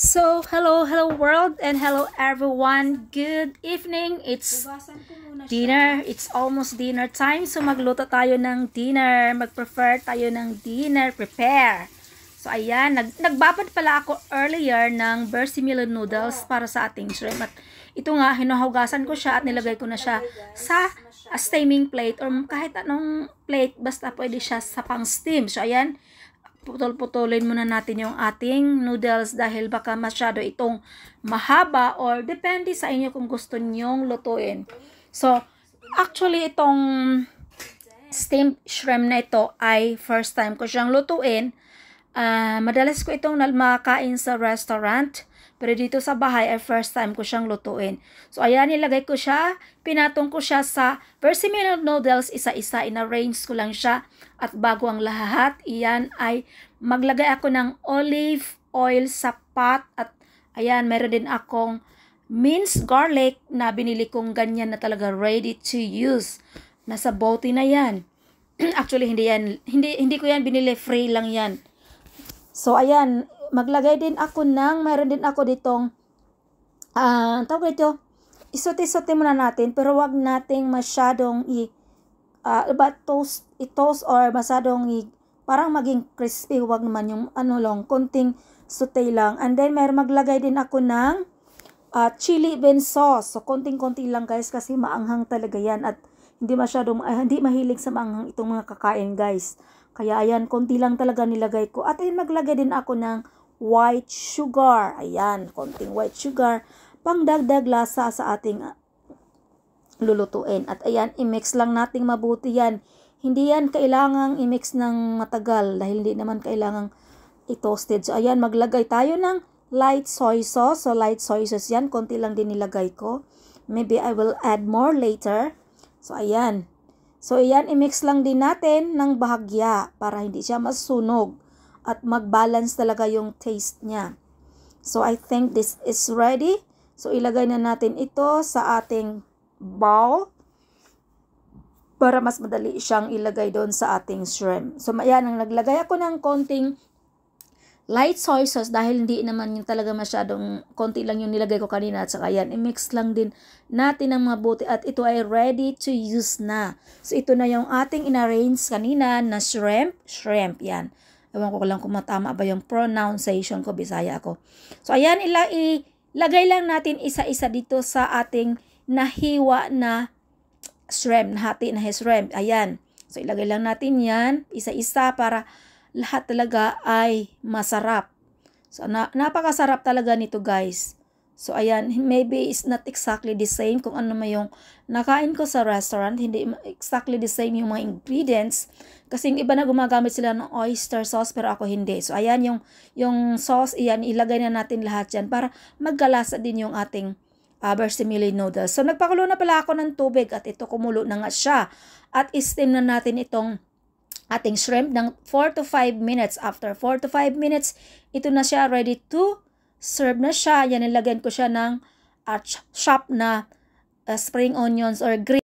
So, hello, hello world, and hello everyone. Good evening. It's dinner. It's almost dinner time. So, magluto tayo ng dinner. Mag-prepare tayo ng dinner. Prepare. So, ayan. Nag nagbabad pala ako earlier ng versimilo noodles oh. para sa ating shrimp. At ito nga, hinuhugasan ko siya at nilagay ko na siya sa steaming plate or kahit anong plate. Basta pwede siya sa pang-steam. So, ayan putol-putulin muna natin yung ating noodles dahil baka masyado itong mahaba or depende sa inyo kung gusto nyong lutuin. So, actually itong steamed shrimp na ito ay first time ko siyang lutuin. Uh, madalas ko itong makain sa restaurant. Pero dito sa bahay, ay first time ko siyang lutuin. So, ayan, nilagay ko siya. Pinatong ko siya sa versimino noodles isa-isa. Inarrange ko lang siya. At bago ang lahat, iyan ay maglagay ako ng olive oil sa pot. At ayan, meron din akong minced garlic na binili kong ganyan na talaga ready to use. Nasa bote na yan. Actually, hindi, yan, hindi, hindi ko yan binili. Free lang yan So, ayan, maglagay din ako ng, mayroon din ako ditong, ah, uh, tawag dito, isuti-suti muna natin, pero wag nating masyadong i, uh, ba, toast, i-toast or masyadong i, parang maging crispy, wag naman yung, ano lang, konting sute lang. And then, mayroon maglagay din ako ng, uh, chili bean sauce. So, konting-konti lang guys kasi maanghang talaga yan at hindi masyadong, uh, hindi mahilig sa maanghang itong mga kakain guys. Kaya ayan, konti lang talaga nilagay ko. At ayun, maglagay din ako ng white sugar. Ayan, konting white sugar. Pangdagdag lasa sa ating ah, lulutuin. At ayan, i-mix lang nating mabuti yan. Hindi yan kailangang i-mix ng matagal dahil hindi naman kailangang i-toasted. So ayan, maglagay tayo ng light soy sauce. So light soy sauce yan, konti lang din nilagay ko. Maybe I will add more later. So ayan, So, iyan, imix lang din natin ng bahagya para hindi siya masunog at mag-balance talaga yung taste niya. So, I think this is ready. So, ilagay na natin ito sa ating bowl para mas madali siyang ilagay doon sa ating shrimp. So, ayan, ang naglagay ako ng konting light soy dahil hindi naman yung talaga masyadong konti lang yung nilagay ko kanina at saka yan i-mix lang din natin ng mabuti at ito ay ready to use na. So ito na yung ating inarrange kanina na shrimp, shrimp yan. Ewan ko lang kung matama ba yung pronunciation ko, Bisaya ako. So ayan ilagay lang natin isa-isa dito sa ating nahiwa na shrimp, nahati na shrimp. Ayan. So ilagay lang natin yan isa-isa para lahat talaga ay masarap. So, na, napakasarap talaga nito guys. So, ayan, maybe it's not exactly the same kung ano may yung nakain ko sa restaurant. Hindi exactly the same yung mga ingredients. Kasi yung iba na gumagamit sila ng oyster sauce pero ako hindi. So, ayan yung, yung sauce, iyan, ilagay na natin lahat yan para magkalasa din yung ating uh, ah, versimile noodles. So, nagpakulo na pala ako ng tubig at ito kumulo na nga siya. At steam na natin itong ating shrimp ng 4 to 5 minutes. After 4 to 5 minutes, ito na siya ready to serve na siya. Yan, nilagyan ko siya ng uh, ah, chopped na uh, spring onions or green.